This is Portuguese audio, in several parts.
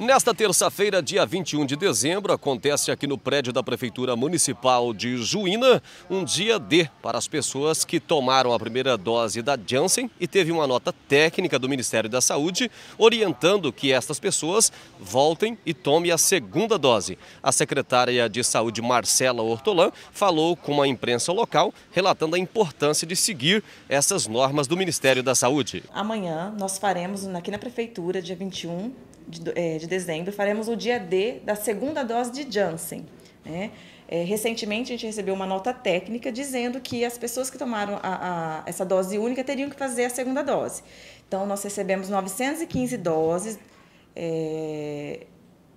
Nesta terça-feira, dia 21 de dezembro, acontece aqui no prédio da Prefeitura Municipal de Juína um dia D para as pessoas que tomaram a primeira dose da Janssen e teve uma nota técnica do Ministério da Saúde orientando que estas pessoas voltem e tomem a segunda dose. A secretária de Saúde, Marcela Hortolã, falou com a imprensa local relatando a importância de seguir essas normas do Ministério da Saúde. Amanhã nós faremos aqui na Prefeitura, dia 21, de, eh, de dezembro, faremos o dia D da segunda dose de Janssen. Né? É, recentemente, a gente recebeu uma nota técnica dizendo que as pessoas que tomaram a, a, essa dose única teriam que fazer a segunda dose. Então, nós recebemos 915 doses é,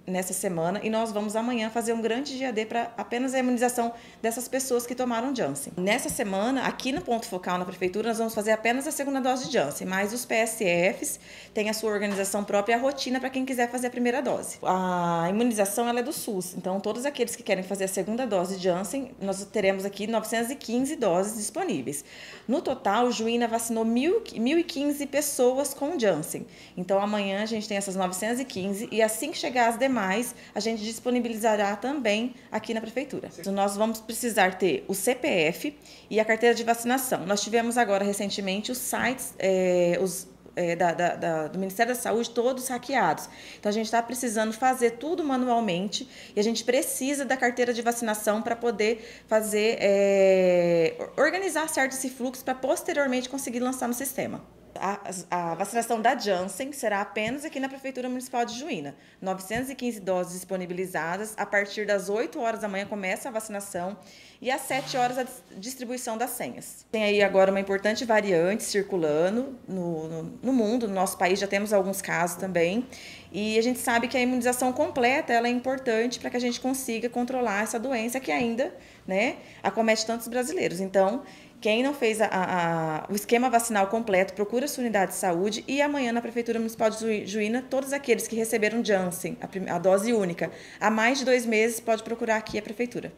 nessa semana e nós vamos amanhã fazer um grande GAD para apenas a imunização dessas pessoas que tomaram Janssen. Nessa semana, aqui no ponto focal na prefeitura, nós vamos fazer apenas a segunda dose de Janssen, mas os PSFs têm a sua organização própria, a rotina para quem quiser fazer a primeira dose. A imunização ela é do SUS, então todos aqueles que querem fazer a segunda dose de Janssen, nós teremos aqui 915 doses disponíveis. No total, Juína vacinou 1.015 pessoas com Janssen. Então amanhã a gente tem essas 915 e assim que chegar as demais demais, a gente disponibilizará também aqui na prefeitura. Então, nós vamos precisar ter o CPF e a carteira de vacinação. Nós tivemos agora recentemente os sites, é, os é, da, da, da, do Ministério da Saúde todos hackeados. Então a gente está precisando fazer tudo manualmente e a gente precisa da carteira de vacinação para poder fazer é, organizar certo esse fluxo para posteriormente conseguir lançar no sistema. A, a, vacinação da Janssen será apenas aqui na Prefeitura Municipal de Juína. 915 doses disponibilizadas. A partir das 8 horas da manhã começa a vacinação e às 7 horas a distribuição das senhas. Tem aí agora uma importante variante circulando no, no, no mundo, no nosso país já temos alguns casos também. E a gente sabe que a imunização completa ela é importante para que a gente consiga controlar essa doença que ainda né, acomete tantos brasileiros. Então, quem não fez a, a, a, o esquema vacinal completo, procura sua unidade de saúde e amanhã na Prefeitura Municipal de Juína, todos aqueles que receberam Janssen, a, dose única, há mais de dois meses, pode procurar aqui a Prefeitura.